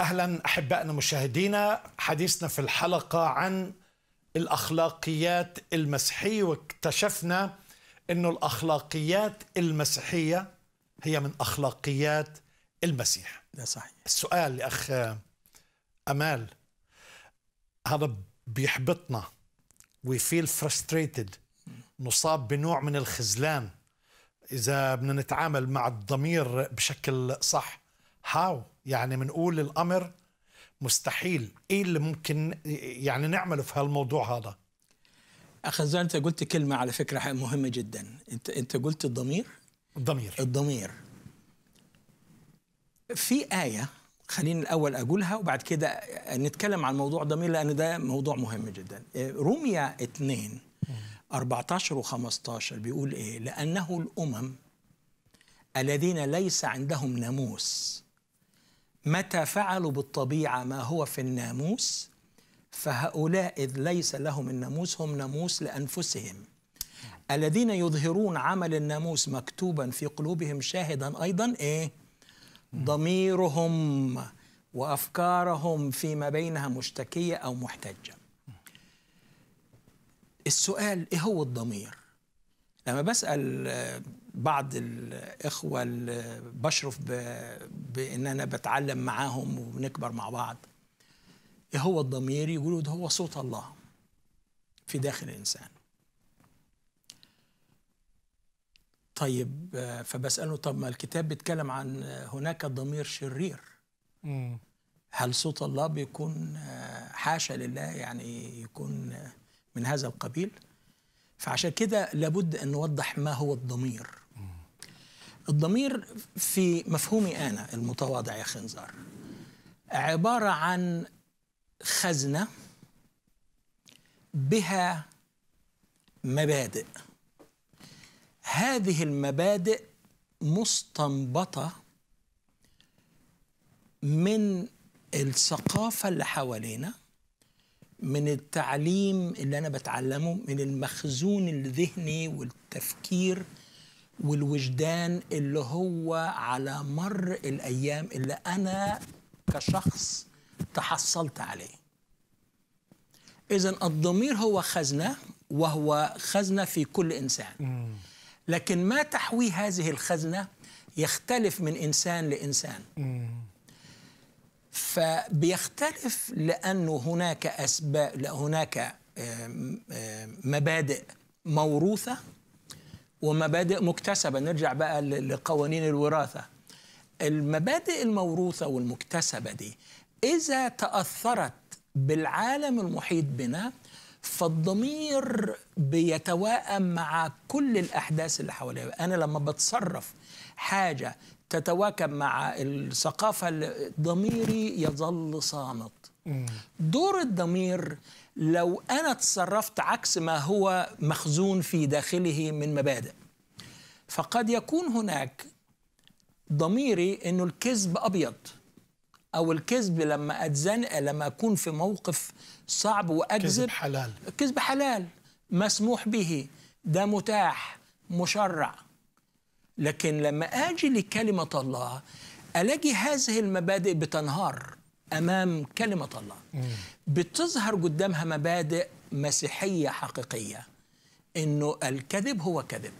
اهلا احبائنا مشاهدينا حديثنا في الحلقه عن الاخلاقيات المسيحيه واكتشفنا انه الاخلاقيات المسيحيه هي من اخلاقيات المسيح ده صحيح السؤال لاخ امال هذا بيحبطنا وي فيل فرستريتد نصاب بنوع من الخذلان اذا بدنا نتعامل مع الضمير بشكل صح هاو يعني بنقول الامر مستحيل ايه اللي ممكن يعني نعمله في هالموضوع هذا اخ انت قلت كلمه على فكره مهمه جدا انت انت قلت الضمير الضمير الضمير في ايه خليني الاول اقولها وبعد كده نتكلم عن موضوع ضمير لان ده موضوع مهم جدا روميا 2 14 و15 بيقول ايه لانه الامم الذين ليس عندهم ناموس متى فعلوا بالطبيعة ما هو في الناموس فهؤلاء إذ ليس لهم الناموس هم ناموس لأنفسهم الذين يظهرون عمل الناموس مكتوبا في قلوبهم شاهدا أيضا إيه؟ ضميرهم وأفكارهم فيما بينها مشتكية أو محتجة السؤال إيه هو الضمير؟ لما بسأل بعض الإخوة اللي بشرف بان انا بتعلم معاهم وبنكبر مع بعض ايه هو الضمير يقولوا ده هو صوت الله في داخل الانسان طيب فبساله طب ما الكتاب بيتكلم عن هناك ضمير شرير هل صوت الله بيكون حاشا لله يعني يكون من هذا القبيل فعشان كده لابد ان نوضح ما هو الضمير الضمير في مفهومي أنا المتواضع يا خنزار عبارة عن خزنة بها مبادئ هذه المبادئ مستنبطة من الثقافة اللي حوالينا من التعليم اللي أنا بتعلمه من المخزون الذهني والتفكير والوجدان اللي هو على مر الايام اللي انا كشخص تحصلت عليه اذا الضمير هو خزنه وهو خزنه في كل انسان لكن ما تحوي هذه الخزنه يختلف من انسان لانسان فبيختلف لانه هناك اسباب هناك مبادئ موروثه ومبادئ مكتسبة نرجع بقى لقوانين الوراثة المبادئ الموروثة والمكتسبة دي إذا تأثرت بالعالم المحيط بنا فالضمير بيتواءم مع كل الأحداث اللي حواليه أنا لما بتصرف حاجة تتواكب مع الثقافة ضميري يظل صامت دور الضمير لو أنا تصرفت عكس ما هو مخزون في داخله من مبادئ فقد يكون هناك ضميري أنه الكذب أبيض أو الكذب لما أتزنق لما أكون في موقف صعب وأكذب كذب حلال كذب حلال مسموح به ده متاح مشرع لكن لما أجي لكلمة الله ألاقي هذه المبادئ بتنهار امام كلمه الله بتظهر قدامها مبادئ مسيحيه حقيقيه انه الكذب هو كذب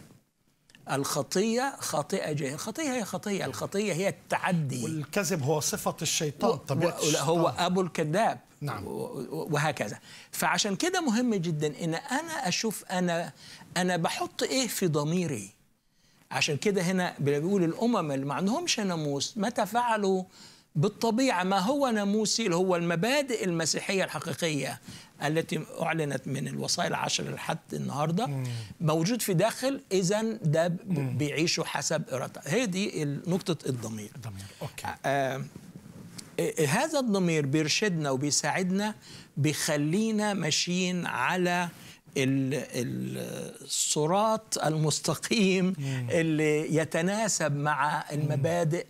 الخطية خاطئة جاهل الخطية هي خطية الخطية هي التعدي والكذب هو صفة الشيطان طبيعة الشيطان هو أبو الكذاب نعم وهكذا فعشان كده مهم جدا إن أنا أشوف أنا أنا بحط إيه في ضميري عشان كده هنا بيقول الأمم اللي ما عندهمش ناموس متى فعلوا بالطبيعة ما هو ناموسي هو المبادئ المسيحية الحقيقية التي أعلنت من الوصايا العشر لحد النهاردة موجود في داخل إذا ده بيعيشوا حسب إرادته هي دي نقطة الضمير أوكي. آه،, آه،, آه هذا الضمير بيرشدنا وبيساعدنا بيخلينا ماشيين على الصراط المستقيم اللي يتناسب مع المبادئ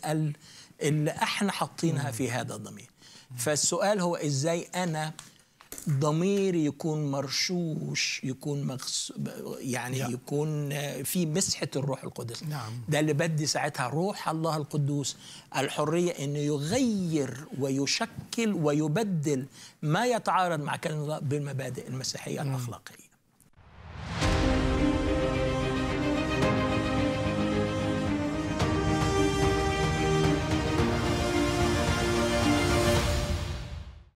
اللي احنا حاطينها في هذا الضمير فالسؤال هو ازاي انا ضميري يكون مرشوش يكون مغس... يعني لا. يكون في مسحه الروح القدس نعم. ده اللي بدي ساعتها روح الله القدوس الحريه انه يغير ويشكل ويبدل ما يتعارض مع كلمه الله بالمبادئ المسيحيه الاخلاقيه